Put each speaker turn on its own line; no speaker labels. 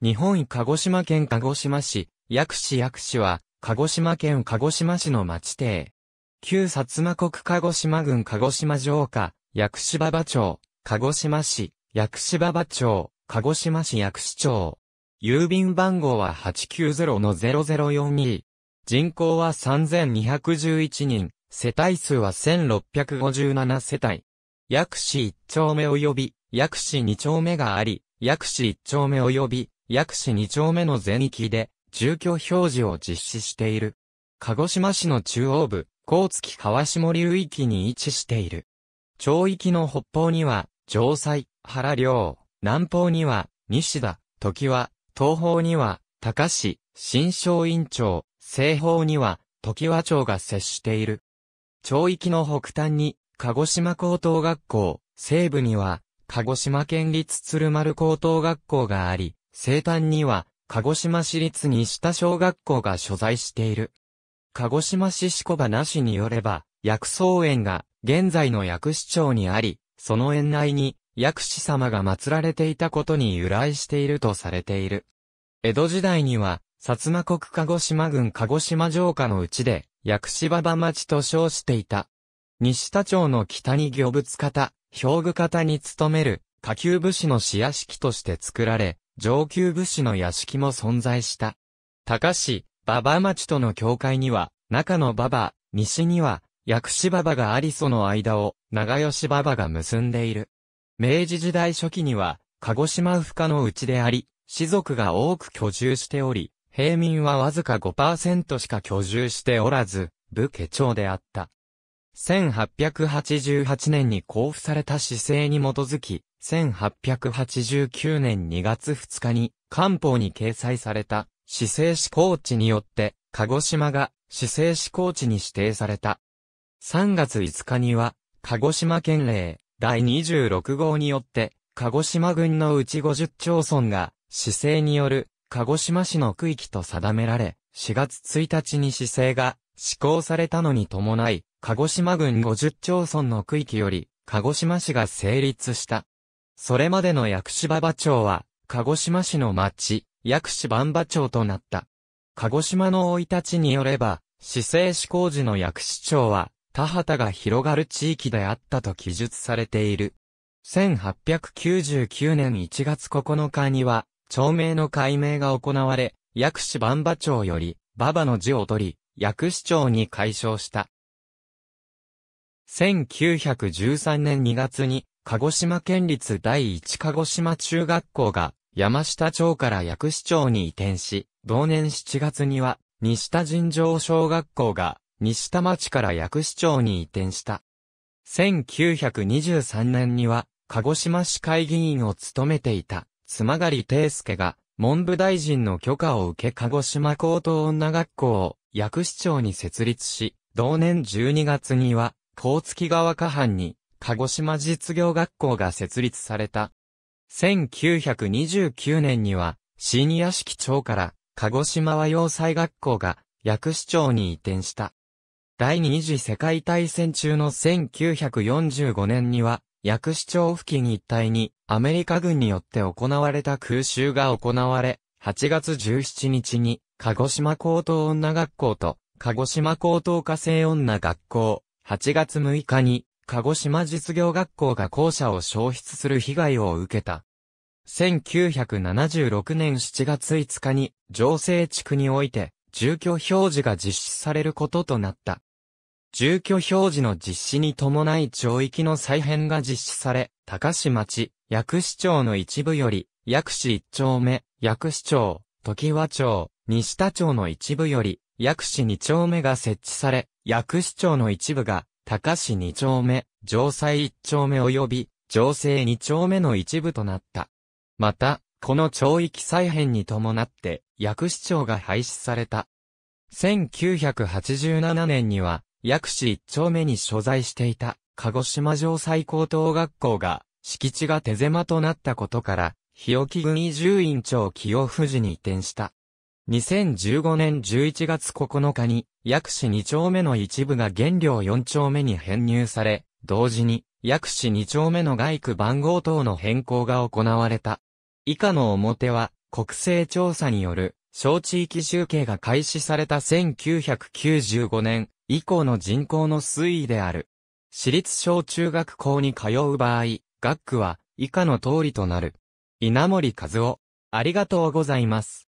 日本鹿児島県鹿児島市、薬師薬師は、鹿児島県鹿児島市の町邸。旧薩摩国鹿児島郡鹿児島城下、薬師馬場町、鹿児島市、薬師馬場町、鹿児島市薬師町。郵便番号は890-0042。人口は3211人、世帯数は1657世帯。薬師1丁目及び、薬師2丁目があり、薬師1丁目及び、薬師二丁目の全域で、住居表示を実施している。鹿児島市の中央部、高月川下流域に位置している。町域の北方には、城西、原領、南方には、西田、時は、東方には、高市、新松院町、西方には、時和町が接している。町域の北端に、鹿児島高等学校、西部には、鹿児島県立鶴丸高等学校があり、生誕には、鹿児島市立西田小学校が所在している。鹿児島市四股花市によれば、薬草園が現在の薬師町にあり、その園内に薬師様が祀られていたことに由来しているとされている。江戸時代には、薩摩国鹿児島郡鹿児島城下のうちで、薬師馬場町と称していた。西田町の北に漁物方、兵具方に勤める、下級武士の市屋敷として作られ、上級武士の屋敷も存在した。高市、馬場町との境界には、中の馬場、西には、薬師馬場がありその間を、長吉馬場が結んでいる。明治時代初期には、鹿児島不可のうちであり、士族が多く居住しており、平民はわずか5%しか居住しておらず、武家町であった。1888年に交付された市政に基づき、1889年2月2日に、官報に掲載された、市政施行地によって、鹿児島が市政施行地に指定された。3月5日には、鹿児島県令第26号によって、鹿児島郡のうち50町村が、市政による鹿児島市の区域と定められ、4月1日に市政が施行されたのに伴い、鹿児島郡50町村の区域より、鹿児島市が成立した。それまでの薬師馬場町は、鹿児島市の町、薬師万場町となった。鹿児島の老い立ちによれば、市政施工時の薬師町は、田畑が広がる地域であったと記述されている。1899年1月9日には、町名の改名が行われ、薬師万場町より、馬場の字を取り、薬師町に改称した。1913年2月に、鹿児島県立第一鹿児島中学校が、山下町から薬師町に移転し、同年7月には、西田尋常小学校が、西田町から薬師町に移転した。1923年には、鹿児島市会議員を務めていた、妻狩定介が、文部大臣の許可を受け鹿児島高等女学校を、薬師町に設立し、同年12月には、甲月川下半に、鹿児島実業学校が設立された。1929年には、新屋敷町から鹿児島和洋祭学校が薬師町に移転した。第二次世界大戦中の1945年には、薬師町付近一帯にアメリカ軍によって行われた空襲が行われ、8月17日に鹿児島高等女学校と鹿児島高等科生女学校、8月6日に、鹿児島実業学校が校舎を消失する被害を受けた。1976年7月5日に、城西地区において、住居表示が実施されることとなった。住居表示の実施に伴い町域の再編が実施され、高市町、薬師町の一部より、薬師一丁目、薬師町、時和町、西田町の一部より、薬師二丁目が設置され、薬師町の一部が、高市二丁目、城西一丁目及び、城西二丁目の一部となった。また、この町域再編に伴って、薬師町が廃止された。1987年には、薬師一丁目に所在していた、鹿児島城西高等学校が、敷地が手狭となったことから、日置郡住院町清富士に移転した。2015年11月9日に、薬師2丁目の一部が原料4丁目に編入され、同時に、薬師2丁目の外区番号等の変更が行われた。以下の表は、国勢調査による、小地域集計が開始された1995年以降の人口の推移である。私立小中学校に通う場合、学区は以下の通りとなる。稲森和夫、ありがとうございます。